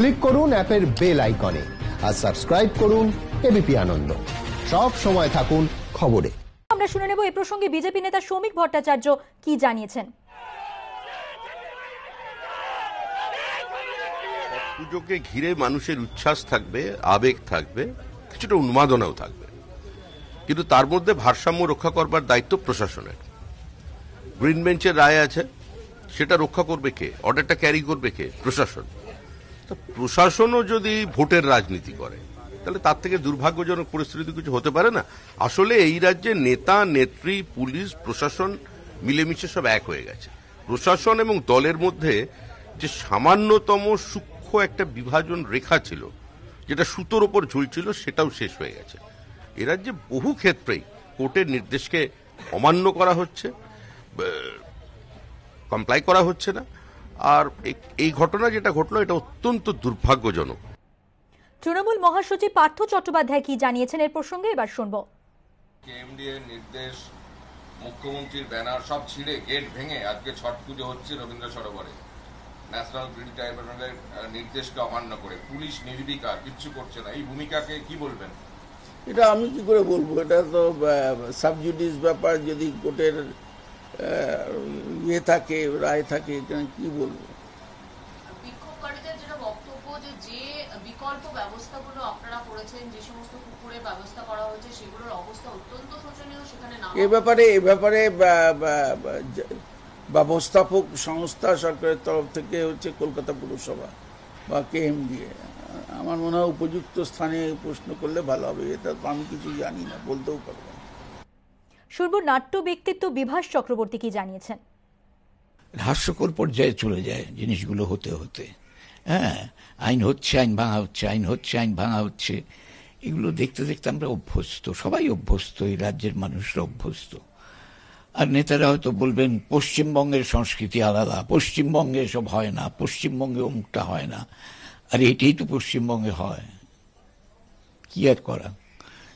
click করুন অ্যাপের bell আইকনে আর সাবস্ক্রাইব করুন এবিপি আনন্দ সব সময় থাকুন খবরে আমরা শুনে নেব এ প্রসঙ্গে বিজেপি নেতা শ্রমিক ভট্টাচার্য কি জানিয়েছেন পুজোকে ঘিরে মানুষের উচ্ছ্বাস থাকবে আবেগ থাকবে কিছুটা উন্মাদনাও থাকবে কিন্তু তার মধ্যে ভারসাম্য রক্ষা করবার দায়িত্ব প্রশাসনের গ্রিন বেঞ্চের রায় আছে সেটা রক্ষা করবে কে অর্ডারটা ক্যারি করবে কে প্রশাসন তো প্রশাসনও যদি ভোটের রাজনীতি করে তাহলে তার থেকে দুর্ভাগ্যজনক পরিস্থিতি কিছু হতে পারে না আসলে এই রাজ্যে নেতা নেত্রী পুলিশ প্রশাসন মিলেমিশে সব এক হয়ে গেছে প্রশাসন এবং দলের মধ্যে যে সামান্যতম সূক্ষ্ম একটা বিভাজন রেখা ছিল যেটা সুতোর ওপর ঝুলছিল সেটাও শেষ হয়ে গেছে এ রাজ্যে বহু ক্ষেত্রেই কোর্টের নির্দেশকে অমান্য করা হচ্ছে কমপ্লাই করা হচ্ছে না আর এই ঘটনা যেটা ঘটলো এটা অত্যন্ত দুর্ভাগ্যজনক তৃণমূল মহাসচিব পার্থ চট্টোপাধ্যায় কি জানিয়েছেন এর প্রসঙ্গে এবার শুনব কেএমডি এর নির্দেশ মুখ্যমন্ত্রীর ব্যানার সব ছিঁড়ে গেট ভেঙে আজকে ছট পুজো হচ্ছে রবীন্দ্র সরোবরে ন্যাশনাল গ্রিড ট্রাইব্যুনালের নির্দেশকে অমান্য করে পুলিশ নির্বিকার কিচ্ছু করছে না এই ভূমিকাকে কি বলবেন এটা আমি কি করে বলবো এটা তো সাবজুডিস ব্যাপার যদি কোর্টের ইয়ে থাকে রায় থাকে কি বলবো এ ব্যাপারে এ ব্যাপারে ব্যবস্থাপক সংস্থা সরকারের তরফ থেকে হচ্ছে কলকাতা পুরসভা বা কে এম ডি আমার মনে হয় উপযুক্ত স্থানে প্রশ্ন করলে ভালো হবে এটা তো আমি কিছু জানি না বলতেও পারবো শুনব নাট্য ব্যক্তিত্ব বিভাস চক্রবর্তী কি জানিয়েছেন হাস্যকর পর্যায়ে চলে যায় জিনিসগুলো হতে হতে হ্যাঁ আইন হচ্ছে আইন ভাঙা হচ্ছে আইন হচ্ছে আইন ভাঙা হচ্ছে এগুলো দেখতে দেখতে আমরা অভ্যস্ত সবাই অভ্যস্ত এই রাজ্যের মানুষরা অভ্যস্ত আর নেতারা হয়তো বলবেন পশ্চিমবঙ্গের সংস্কৃতি আলাদা পশ্চিমবঙ্গে এসব হয় না পশ্চিমবঙ্গে অমুকটা হয় না আর এটাই তো পশ্চিমবঙ্গে হয় কি আর করা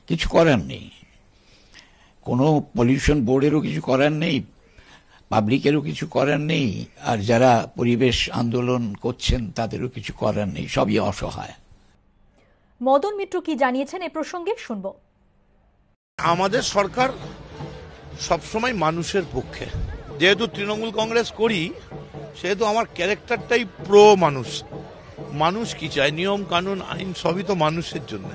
কিছু করার নেই কোনো পলিউশন বোর্ডেরও কিছু করার নেই পাবলিকেরও কিছু করার নেই আর যারা পরিবেশ আন্দোলন করছেন তাদেরও কিছু করার নেই সবই অসহায় মদন মিত্র কি জানিয়েছেন এ প্রসঙ্গে শুনব আমাদের সরকার সবসময় মানুষের পক্ষে যেহেতু তৃণমূল কংগ্রেস করি সেহেতু আমার ক্যারেক্টারটাই প্রো মানুষ মানুষ কি চায় নিয়ম কানুন আইন সবই তো মানুষের জন্য